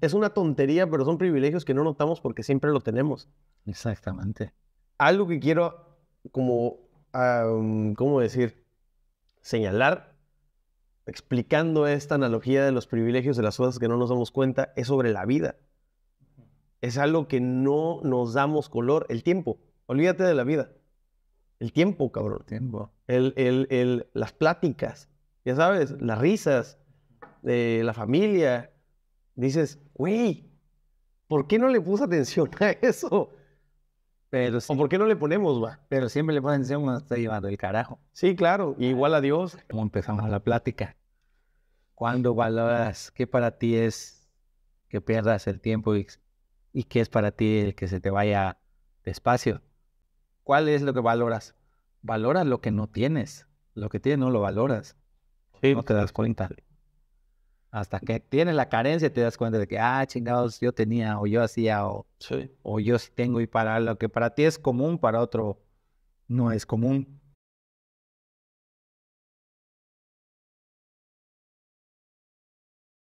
Es una tontería, pero son privilegios que no notamos porque siempre lo tenemos. Exactamente. Algo que quiero, como, ¿cómo decir? Señalar, explicando esta analogía de los privilegios de las cosas que no nos damos cuenta, es sobre la vida. Es algo que no nos damos color, el tiempo. Olvídate de la vida. El tiempo, cabrón. El tiempo. las pláticas, ya sabes, las risas, de eh, la familia, dices, güey, ¿por qué no le puse atención a eso? Pero ¿O por qué no le ponemos, va? Pero siempre le ponen atención cuando está llevando el carajo. Sí, claro, igual a Dios. Como empezamos la plática. ¿Cuándo valoras qué para ti es que pierdas el tiempo y, y qué es para ti el que se te vaya despacio? ¿Cuál es lo que valoras? Valoras lo que no tienes. Lo que tienes no lo valoras. Sí. No te das cuenta. Hasta que tienes la carencia te das cuenta de que, ah, chingados, yo tenía o yo hacía o, sí. o yo tengo y para lo que para ti es común, para otro no es común.